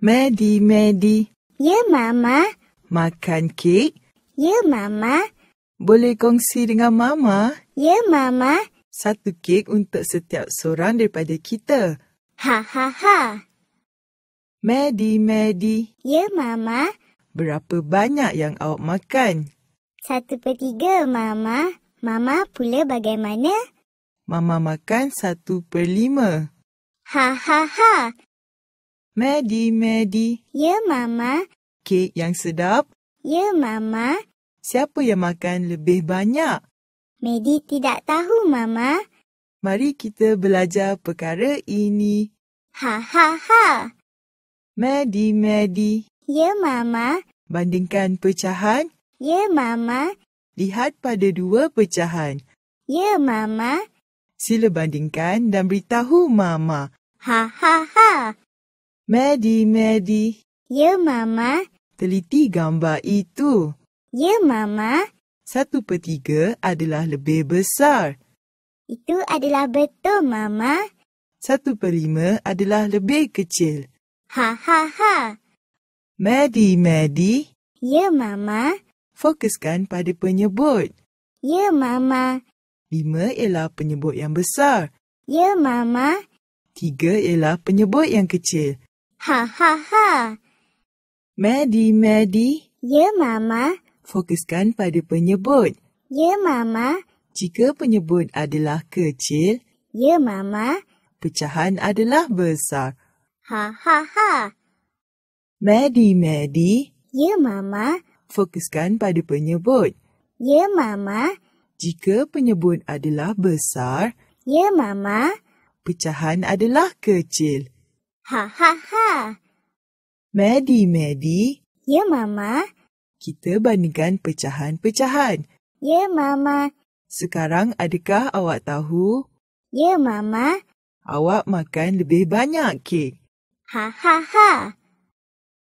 Medi, Medi. Ya, Mama. Makan kek? Ya, Mama. Boleh kongsi dengan Mama? Ya, Mama. Satu kek untuk setiap seorang daripada kita. Ha, ha, ha. Medi, Medi. Ya, Mama. Berapa banyak yang awak makan? Satu per tiga, Mama. Mama pula bagaimana? Mama makan satu per lima. Ha, ha, ha. Medi, Medi. Ya, Mama. Kek yang sedap? Ya, Mama. Siapa yang makan lebih banyak? Medi tidak tahu, Mama. Mari kita belajar perkara ini. Ha, ha, ha. Medi, Medi. Ya, Mama. Bandingkan pecahan? Ya, Mama. Lihat pada dua pecahan. Ya, Mama. Sila bandingkan dan beritahu Mama. Ha, ha, ha. Medi, Medi. Ya, Mama. Teliti gambar itu. Ya, Mama. Satu per tiga adalah lebih besar. Itu adalah betul, Mama. Satu per lima adalah lebih kecil. Ha, ha, ha. Medi, Medi. Ya, Mama. Fokuskan pada penyebut. Ya, Mama. Lima ialah penyebut yang besar. Ya, Mama. Tiga ialah penyebut yang kecil. Ha ha ha. Medi Medi. Ya mama. Fokuskan pada penyebut. Ya mama. Jika penyebut adalah kecil. Ya mama. Pecahan adalah besar. Ha ha ha. Medi Medi. Ya mama. Fokuskan pada penyebut. Ya mama. Jika penyebut adalah besar. Ya mama. Pecahan adalah kecil. Ha ha ha. Medi Medi. Ya mama. Kita bandingkan pecahan-pecahan. Ya mama. Sekarang adakah awak tahu? Ya mama. Awak makan lebih banyak kek. Ha ha ha.